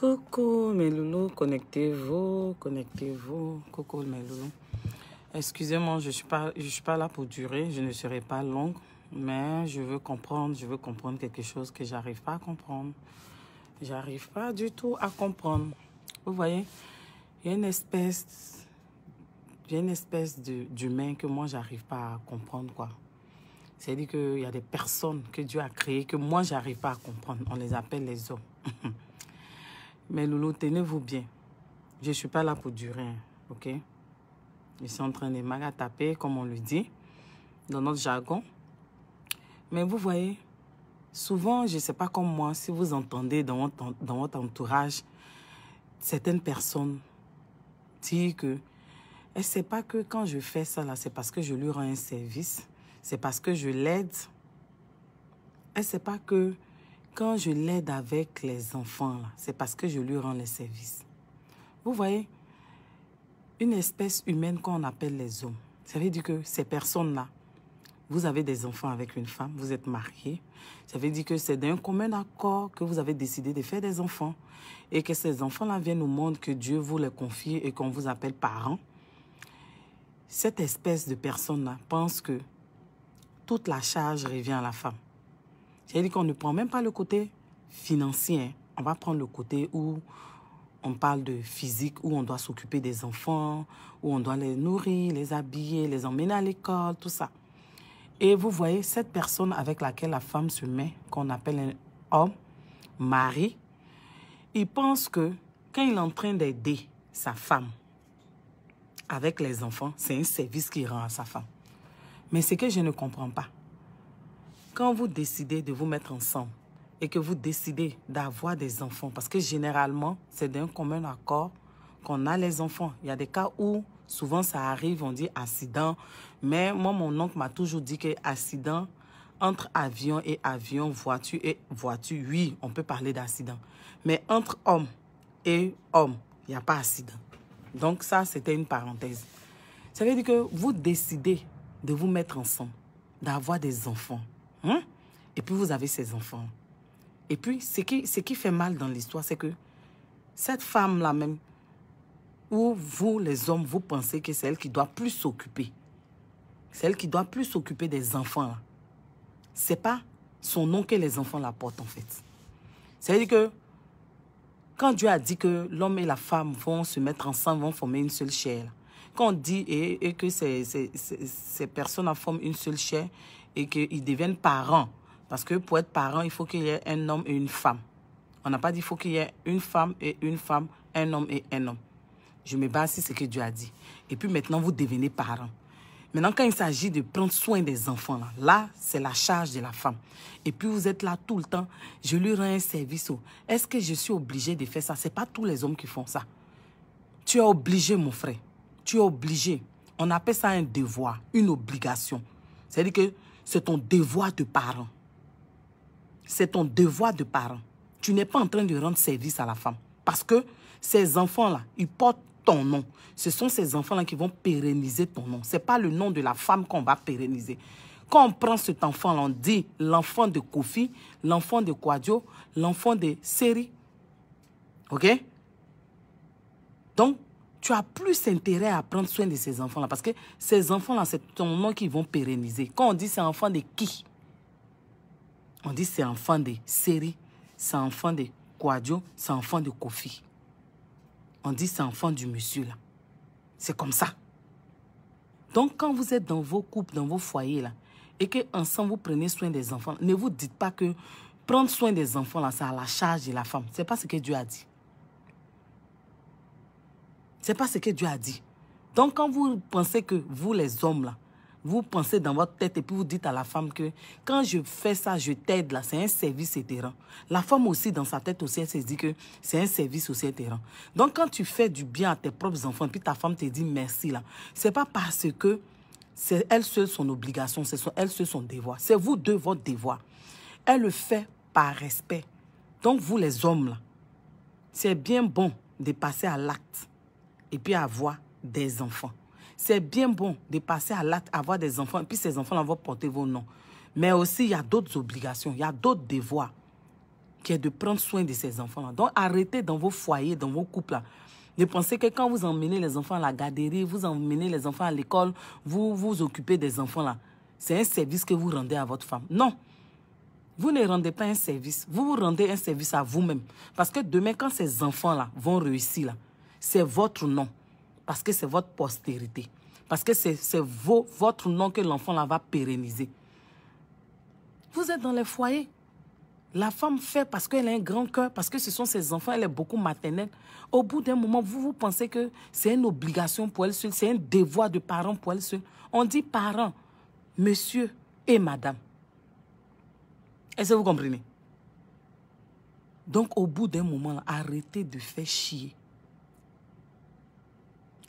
Coucou mes loulous, connectez-vous, connectez-vous. Coucou mes loulous. Excusez-moi, je ne suis, pas, je suis pas là pour durer, je ne serai pas longue, mais je veux comprendre, je veux comprendre quelque chose que j'arrive pas à comprendre. J'arrive pas du tout à comprendre. Vous voyez, il y a une espèce, y une espèce d'humain que moi, j'arrive pas à comprendre, quoi. C'est-à-dire qu'il y a des personnes que Dieu a créées que moi, j'arrive pas à comprendre. On les appelle les hommes. Mais Loulou, tenez-vous bien. Je ne suis pas là pour durer, ok Je suis en train de taper, comme on le dit, dans notre jargon. Mais vous voyez, souvent, je ne sais pas comme moi, si vous entendez dans votre, entourage certaines personnes dire que elle eh, ne sait pas que quand je fais ça, là, c'est parce que je lui rends un service, c'est parce que je l'aide. Elle eh, ne pas que quand je l'aide avec les enfants, c'est parce que je lui rends les services. Vous voyez, une espèce humaine qu'on appelle les hommes, ça veut dire que ces personnes-là, vous avez des enfants avec une femme, vous êtes mariés. Ça veut dire que c'est d'un commun accord que vous avez décidé de faire des enfants et que ces enfants-là viennent au monde, que Dieu vous les confie et qu'on vous appelle parents. Cette espèce de personne-là pense que toute la charge revient à la femme cest à qu'on ne prend même pas le côté financier. On va prendre le côté où on parle de physique, où on doit s'occuper des enfants, où on doit les nourrir, les habiller, les emmener à l'école, tout ça. Et vous voyez, cette personne avec laquelle la femme se met, qu'on appelle un homme, mari, il pense que quand il est en train d'aider sa femme avec les enfants, c'est un service qu'il rend à sa femme. Mais ce que je ne comprends pas, quand vous décidez de vous mettre ensemble et que vous décidez d'avoir des enfants, parce que généralement, c'est d'un commun accord qu'on a les enfants. Il y a des cas où souvent ça arrive, on dit accident. Mais moi, mon oncle m'a toujours dit que accident, entre avion et avion, voiture et voiture, oui, on peut parler d'accident. Mais entre homme et homme, il n'y a pas accident. Donc ça, c'était une parenthèse. Ça veut dire que vous décidez de vous mettre ensemble, d'avoir des enfants. Hein? Et puis vous avez ses enfants. Et puis ce qui, ce qui fait mal dans l'histoire, c'est que cette femme-là même, où vous les hommes, vous pensez que c'est elle qui doit plus s'occuper. C'est elle qui doit plus s'occuper des enfants. C'est pas son nom que les enfants la portent en fait. C'est-à-dire que quand Dieu a dit que l'homme et la femme vont se mettre ensemble, vont former une seule chair, quand on dit et, que ces, ces, ces, ces personnes forment une seule chair et qu'ils deviennent parents. Parce que pour être parent, il faut qu'il y ait un homme et une femme. On n'a pas dit qu'il faut qu'il y ait une femme et une femme, un homme et un homme. Je me base sur ce que Dieu a dit. Et puis maintenant, vous devenez parents. Maintenant, quand il s'agit de prendre soin des enfants, là, c'est la charge de la femme. Et puis, vous êtes là tout le temps. Je lui rends un service. Est-ce que je suis obligée de faire ça? Ce n'est pas tous les hommes qui font ça. Tu es obligé, mon frère. Tu es obligé. On appelle ça un devoir, une obligation. C'est-à-dire que c'est ton devoir de parent. C'est ton devoir de parent. Tu n'es pas en train de rendre service à la femme. Parce que ces enfants-là, ils portent ton nom. Ce sont ces enfants-là qui vont pérenniser ton nom. Ce n'est pas le nom de la femme qu'on va pérenniser. Quand on prend cet enfant-là, on dit l'enfant de Kofi, l'enfant de Kwadio, l'enfant de Seri. OK Donc, tu as plus intérêt à prendre soin de ces enfants-là. Parce que ces enfants-là, c'est ton nom qu'ils vont pérenniser. Quand on dit c'est enfant de qui On dit c'est enfant de Seri, c'est enfant de Kouadio, c'est enfant de Kofi. On dit c'est enfant du monsieur là. C'est comme ça. Donc quand vous êtes dans vos couples, dans vos foyers là, et que ensemble vous prenez soin des enfants, ne vous dites pas que prendre soin des enfants là, c'est à la charge de la femme. C'est pas ce que Dieu a dit n'est pas ce que Dieu a dit. Donc quand vous pensez que vous les hommes là, vous pensez dans votre tête et puis vous dites à la femme que quand je fais ça, je t'aide là, c'est un service etc. La femme aussi dans sa tête aussi, elle se dit que c'est un service aussi Donc quand tu fais du bien à tes propres enfants puis ta femme te dit merci là, c'est pas parce que c'est elle seule son obligation, c'est elle seule son devoir. C'est vous deux votre devoir. Elle le fait par respect. Donc vous les hommes là, c'est bien bon de passer à l'acte et puis avoir des enfants. C'est bien bon de passer à l'acte, avoir des enfants, et puis ces enfants-là vont porter vos noms. Mais aussi, il y a d'autres obligations, il y a d'autres devoirs, qui est de prendre soin de ces enfants-là. Donc, arrêtez dans vos foyers, dans vos couples-là, de penser que quand vous emmenez les enfants à la garderie, vous emmenez les enfants à l'école, vous vous occupez des enfants-là. C'est un service que vous rendez à votre femme. Non. Vous ne rendez pas un service. Vous vous rendez un service à vous-même. Parce que demain, quand ces enfants-là vont réussir, là, c'est votre nom. Parce que c'est votre postérité. Parce que c'est votre nom que l'enfant la va pérenniser. Vous êtes dans les foyers. La femme fait parce qu'elle a un grand cœur, parce que ce sont ses enfants, elle est beaucoup maternelle. Au bout d'un moment, vous, vous pensez que c'est une obligation pour elle seule, c'est un devoir de parent pour elle seule. On dit parent, monsieur et madame. Est-ce que vous comprenez? Donc, au bout d'un moment, arrêtez de faire chier.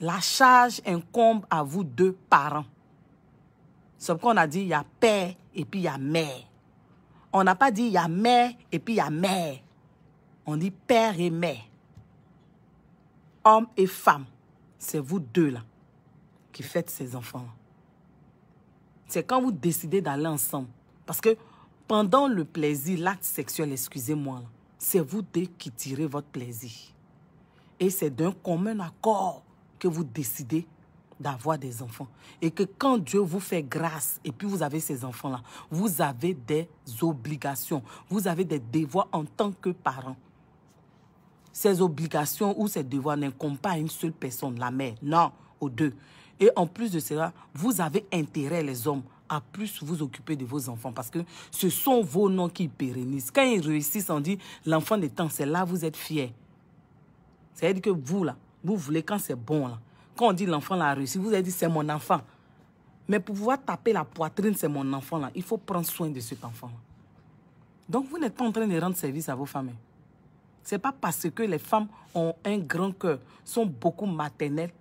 La charge incombe à vous deux parents. Sauf qu'on a dit il y a père et puis il y a mère. On n'a pas dit il y a mère et puis il y a mère. On dit père et mère. Homme et femme. C'est vous deux là qui faites ces enfants. C'est quand vous décidez d'aller ensemble. Parce que pendant le plaisir, l'acte sexuel, excusez-moi, c'est vous deux qui tirez votre plaisir. Et c'est d'un commun accord que vous décidez d'avoir des enfants. Et que quand Dieu vous fait grâce et puis vous avez ces enfants-là, vous avez des obligations, vous avez des devoirs en tant que parent. Ces obligations ou ces devoirs n'incombent pas à une seule personne, la mère, non, aux deux. Et en plus de cela, vous avez intérêt, les hommes, à plus vous occuper de vos enfants parce que ce sont vos noms qui pérennisent. Quand ils réussissent, on dit l'enfant des temps, c'est là vous êtes fiers. C'est-à-dire que vous, là, vous voulez quand c'est bon, là. Quand on dit l'enfant l'a réussi, vous avez dit c'est mon enfant. Mais pour pouvoir taper la poitrine, c'est mon enfant, là. Il faut prendre soin de cet enfant, Donc, vous n'êtes pas en train de rendre service à vos femmes. Ce n'est pas parce que les femmes ont un grand cœur, sont beaucoup maternelles,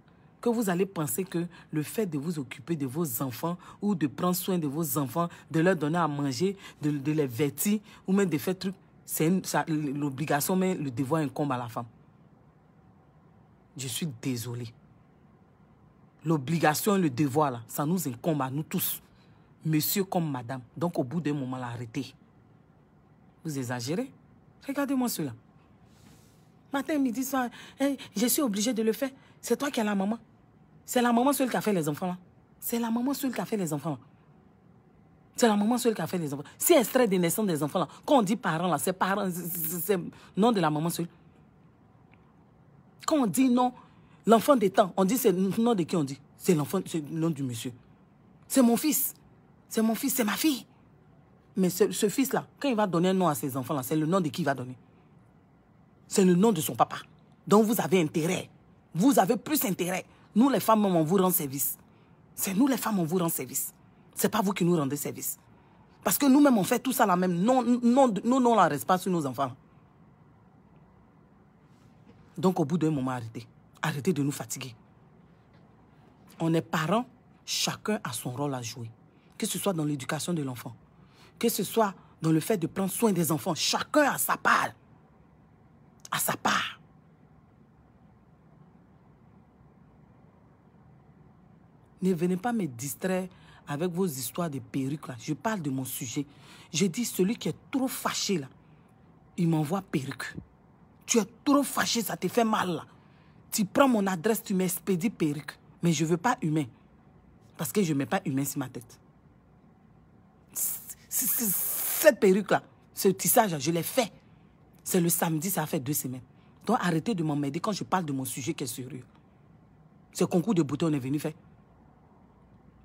que vous allez penser que le fait de vous occuper de vos enfants ou de prendre soin de vos enfants, de leur donner à manger, de, les vêtir ou même de faire trucs, c'est l'obligation, mais le devoir incombe à la femme. Je suis désolé. L'obligation et le devoir, là, ça nous incombe à nous tous. Monsieur comme madame. Donc, au bout d'un moment, l'arrêter. Vous exagérez Regardez-moi cela. Matin, midi, soir, hein, je suis obligée de le faire. C'est toi qui as la maman. C'est la maman seule qui a fait les enfants, là. C'est la maman seule qui a fait les enfants, C'est la maman seule qui a fait les enfants. Si extrait des naissances des enfants, là, quand on dit parents, là, c'est parents, c'est nom de la maman seule. Quand on dit non, l'enfant des temps, on dit c'est le nom de qui on dit C'est l'enfant, c'est le nom du monsieur. C'est mon fils. C'est mon fils, c'est ma fille. Mais ce, fils-là, quand il va donner un nom à ses enfants-là, c'est le nom de qui il va donner C'est le nom de son papa. Donc vous avez intérêt. Vous avez plus intérêt. Nous, les femmes, on vous rend service. C'est nous, les femmes, on vous rend service. C'est pas vous qui nous rendez service. Parce que nous-mêmes, on fait tout ça la même. Non, non, non, non, la reste pas sur nos enfants. Donc au bout d'un moment, arrêtez. Arrêtez de nous fatiguer. On est parents, chacun a son rôle à jouer. Que ce soit dans l'éducation de l'enfant, que ce soit dans le fait de prendre soin des enfants, chacun a sa part. À sa part. Ne venez pas me distraire avec vos histoires de perruques. Je parle de mon sujet. Je dis celui qui est trop fâché là, il m'envoie perruque. Tu es trop fâché, ça te fait mal. Tu prends mon adresse, tu m'expédies perruque. Mais je ne veux pas humain. Parce que je ne mets pas humain sur ma tête. Cette perruque-là, ce tissage-là, je l'ai fait. C'est le samedi, ça fait deux semaines. Donc arrêtez de m'emmerder quand je parle de mon sujet qui est sérieux. Ce concours de beauté, on est venu faire.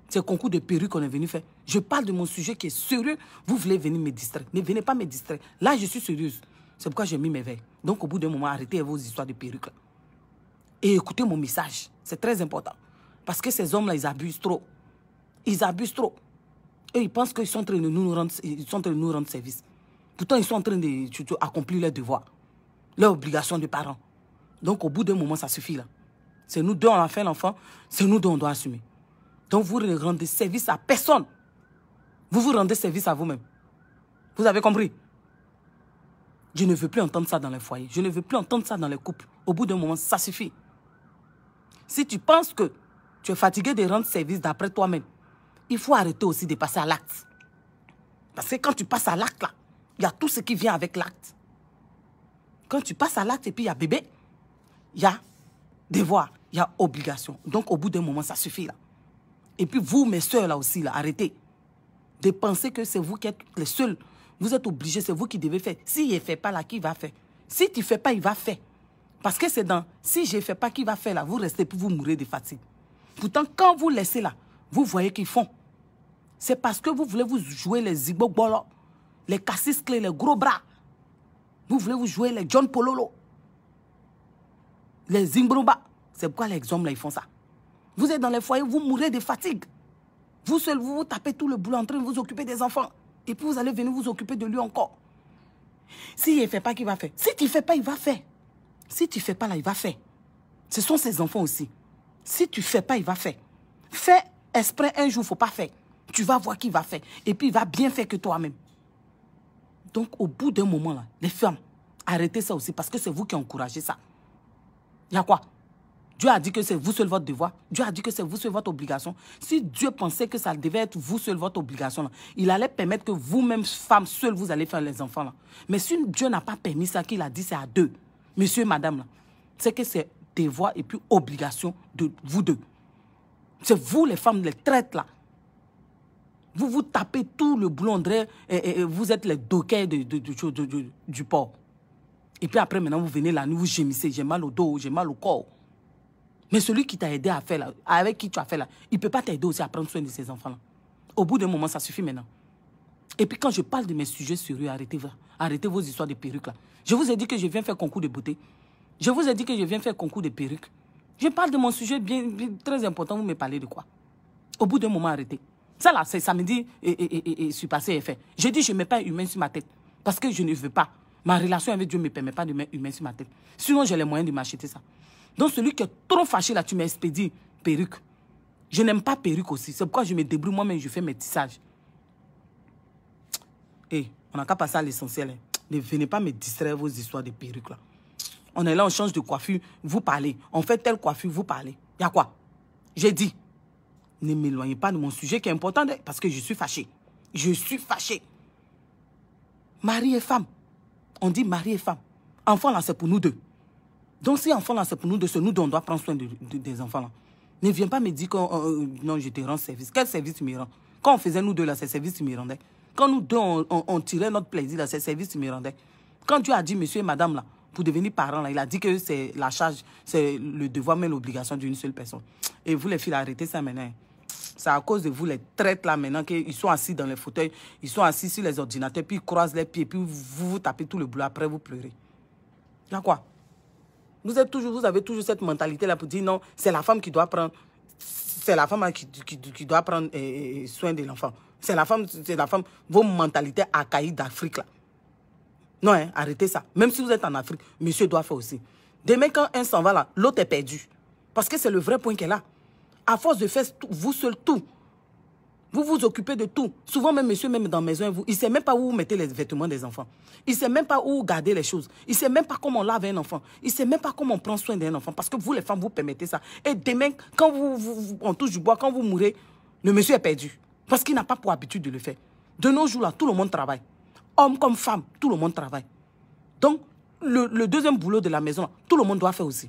C'est concours de perruque qu'on est venu faire. Je parle de mon sujet qui est sérieux. Vous voulez venir me distraire. Ne venez pas me distraire. Là, je suis sérieuse. C'est pourquoi j'ai mis mes veilles. Donc au bout d'un moment, arrêtez vos histoires de perruques. Et écoutez mon message. C'est très important. Parce que ces hommes-là, ils abusent trop. Ils abusent trop. Et ils pensent qu'ils sont, en train de nous rendre, ils sont en de nous rendre service. Pourtant, ils sont en train d'accomplir accomplir leurs devoirs, leurs obligations de parents. Donc, au bout d'un moment, ça suffit. là. C'est nous deux, on a fait l'enfant. C'est nous deux, on doit assumer. Donc, vous ne rendez service à personne. Vous vous rendez service à vous-même. Vous avez compris je ne veux plus entendre ça dans les foyers. Je ne veux plus entendre ça dans les couples. Au bout d'un moment, ça suffit. Si tu penses que tu es fatigué de rendre service d'après toi-même, il faut arrêter aussi de passer à l'acte. Parce que quand tu passes à l'acte, là, il y a tout ce qui vient avec l'acte. Quand tu passes à l'acte et puis il y a bébé, il y a devoir, il y a obligation. Donc au bout d'un moment, ça suffit là. Et puis vous, mes soeurs là aussi, là, arrêtez de penser que c'est vous qui êtes les seuls vous êtes obligé, c'est vous qui devez faire. S'il ne fait pas là, qui va faire Si tu ne fais pas, il va faire. Parce que c'est dans, si je ne fais pas, qui va faire là Vous restez pour vous mourir de fatigue. Pourtant, quand vous laissez là, vous voyez qu'ils font. C'est parce que vous voulez vous jouer les zigbogbolo, les cassis les gros bras. Vous voulez vous jouer les John Pololo, les Zimbroba. C'est pourquoi les hommes, là, ils font ça. Vous êtes dans les foyers, vous mourrez de fatigue. Vous seul, vous, vous tapez tout le boulot en train de vous occuper des enfants. Et puis vous allez venir vous occuper de lui encore. S'il ne fait pas, qu'il va faire Si tu ne fais pas, il va faire. Si tu ne fais pas, là, il va faire. Ce sont ses enfants aussi. Si tu ne fais pas, il va faire. Fais exprès un jour, il ne faut pas faire. Tu vas voir qu'il va faire. Et puis, il va bien faire que toi-même. Donc, au bout d'un moment, là, les femmes, arrêtez ça aussi parce que c'est vous qui encouragez ça. Il y a quoi Dieu a dit que c'est vous seul votre devoir. Dieu a dit que c'est vous seul votre obligation. Si Dieu pensait que ça devait être vous seul votre obligation, il allait permettre que vous-même, femme seule, vous allez faire les enfants. Mais si Dieu n'a pas permis ça, qu'il a dit c'est à deux, monsieur et madame, c'est que c'est devoir et puis obligation de vous deux. C'est vous les femmes, les traites là. Vous vous tapez tout le blondret et, et vous êtes les dockers de, du port. Et puis après, maintenant, vous venez là, nous vous gémissez. J'ai mal au dos, j'ai mal au corps. Mais celui qui t'a aidé à faire là, avec qui tu as fait là, il ne peut pas t'aider aussi à prendre soin de ses enfants-là. Au bout d'un moment, ça suffit maintenant. Et puis quand je parle de mes sujets sérieux, arrêtez, arrêtez vos histoires de perruques là. Je vous ai dit que je viens faire concours de beauté. Je vous ai dit que je viens faire concours de perruques. Je parle de mon sujet bien, très important. Vous me parlez de quoi Au bout d'un moment, arrêtez. Ça là, c'est samedi et, et, et, et passé et fait. Je dis, je ne mets pas humain sur ma tête parce que je ne veux pas. Ma relation avec Dieu ne me permet pas de mettre humain sur ma tête. Sinon, j'ai les moyens de m'acheter ça. Donc celui qui est trop fâché là, tu m'expédies perruque. Je n'aime pas perruque aussi. C'est pourquoi je me débrouille moi-même, je fais mes tissages. Et eh, on n'a qu'à passer à l'essentiel. Hein. Ne venez pas me distraire vos histoires de perruques là. On est là, on change de coiffure, vous parlez. On fait telle coiffure, vous parlez. Il y a quoi J'ai dit, ne m'éloignez pas de mon sujet qui est important hein, parce que je suis fâché. Je suis fâché. Mari et femme. On dit mari et femme. Enfant là, c'est pour nous deux. Donc ces enfants-là, c'est pour nous de ce nous on doit prendre soin des enfants-là. Ne viens pas me dire que euh, euh, non, je te rends service. Quel service tu me rends Quand on faisait nous deux là, c'est service tu me rendais. Quand nous deux, on, tirait notre plaisir là, c'est service tu me rendais. Quand Dieu a dit monsieur et madame là, pour devenir parents, là, il a dit que c'est la charge, c'est le devoir, mais l'obligation d'une seule personne. Et vous, les filles, arrêtez ça maintenant. Hein. C'est à cause de vous, les traites, là, maintenant, qu'ils sont assis dans les fauteuils, ils sont assis sur les ordinateurs, puis ils croisent les pieds, puis vous vous tapez tout le boulot, après vous pleurez. Là quoi vous, êtes toujours, vous avez toujours cette mentalité-là pour dire non, c'est la femme qui doit prendre, c'est la femme qui, qui, doit prendre euh, euh, euh, soin de l'enfant. C'est la femme, c'est la femme, vos mentalités caïd d'Afrique là. Non, hein, arrêtez ça. Même si vous êtes en Afrique, monsieur doit faire aussi. Demain, quand un s'en va là, l'autre est perdu. Parce que c'est le vrai point qu'elle a. À force de faire vous seul tout, vous vous occupez de tout. Souvent, même monsieur, même dans la maison, vous, il ne sait même pas où vous mettez les vêtements des enfants. Il ne sait même pas où garder les choses. Il ne sait même pas comment laver un enfant. Il ne sait même pas comment on prend soin d'un enfant. Parce que vous, les femmes, vous permettez ça. Et demain, quand vous, vous, on touche du bois, quand vous mourrez, le monsieur est perdu. Parce qu'il n'a pas pour habitude de le faire. De nos jours, là, tout le monde travaille. Homme comme femme, tout le monde travaille. Donc, le, deuxième boulot de la maison, tout le monde doit faire aussi.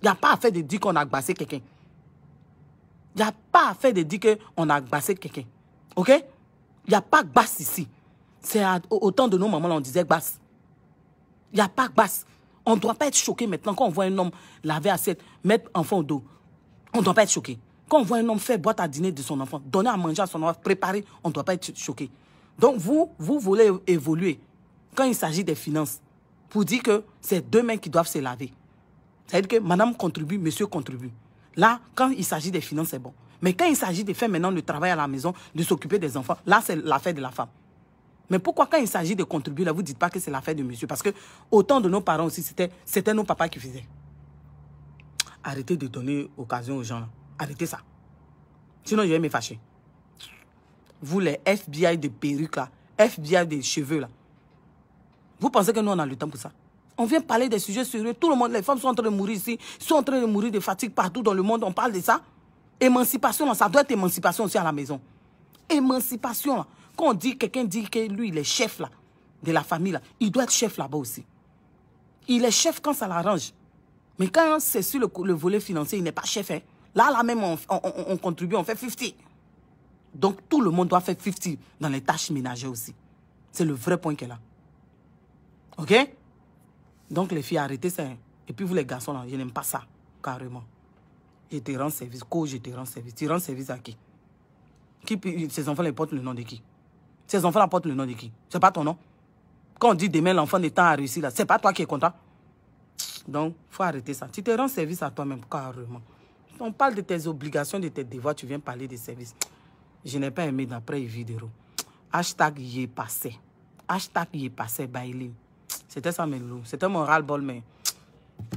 Il n'y a pas à faire de dire qu'on a bassé quelqu'un. Il n'y a pas à faire de dire qu'on a bassé quelqu'un. OK Il n'y a pas basse ici. C'est autant de nos mamans, là, on disait basse. Il n'y a pas basse. On ne doit pas être choqué maintenant quand on voit un homme laver assiette, mettre enfant au dos. On ne doit pas être choqué. Quand on voit un homme faire boîte à dîner de son enfant, donner à manger à son enfant, préparer, on ne doit pas être choqué. Donc vous, vous voulez évoluer quand il s'agit des finances pour dire que c'est deux mains qui doivent se laver. C'est-à-dire que madame contribue, monsieur contribue. Là, quand il s'agit des finances, c'est bon. Mais quand il s'agit de faire maintenant le travail à la maison, de s'occuper des enfants, là, c'est l'affaire de la femme. Mais pourquoi quand il s'agit de contribuer, là, vous ne dites pas que c'est l'affaire de monsieur Parce que autant de nos parents aussi, c'était nos papas qui faisaient. Arrêtez de donner occasion aux gens. Arrêtez ça. Sinon, je vais me fâcher. Vous, les FBI de perruques, FBI des cheveux, là. Vous pensez que nous, on a le temps pour ça on vient parler des sujets sérieux. Tout le monde, les femmes sont en train de mourir ici, sont en train de mourir de fatigue partout dans le monde. On parle de ça. Émancipation, ça doit être émancipation aussi à la maison. Émancipation, Quand dit, quelqu'un dit que lui, il est chef, là, de la famille, là, il doit être chef là-bas aussi. Il est chef quand ça l'arrange. Mais quand c'est sur le, volet financier, il n'est pas chef. Hein. Là, là même, on, on, contribue, on fait 50. Donc, tout le monde doit faire 50 dans les tâches ménagères aussi. C'est le vrai point qu'elle a. OK donc les filles, arrêtez ça. Hein. Et puis vous les garçons, là, je n'aime pas ça, carrément. Je te rends service. Quoi, je te rends service. Tu rends service à qui qui Ces enfants ils portent le nom de qui Ces enfants la portent le nom de qui C'est pas ton nom. Quand on dit demain l'enfant de temps a réussi, là, c'est pas toi qui es content. Donc, faut arrêter ça. Tu te rends service à toi-même, carrément. On parle de tes obligations, de tes devoirs, tu viens parler des services. Je n'ai pas aimé d'après vidéo. Hashtag y est passé. Hashtag y est passé, Bailey. C'était ça, mes C'était mon ras-le-bol, mais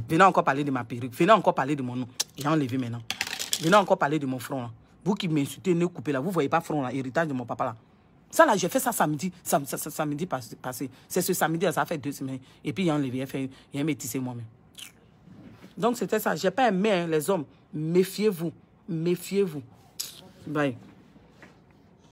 venez encore parler de ma perruque. Venez encore parler de mon nom. J'ai enlevé maintenant. Venez encore parler de mon front, Vous qui m'insultez, ne coupez là. Vous voyez pas front, là, héritage de mon papa, là. Ça, là, j'ai fait ça samedi, samedi passé. C'est ce samedi, là, ça fait deux semaines. Et puis, il a enlevé, il a métissé moi-même. Donc, c'était ça. J'ai pas aimé hein, les hommes. Méfiez-vous. Méfiez-vous. Bye.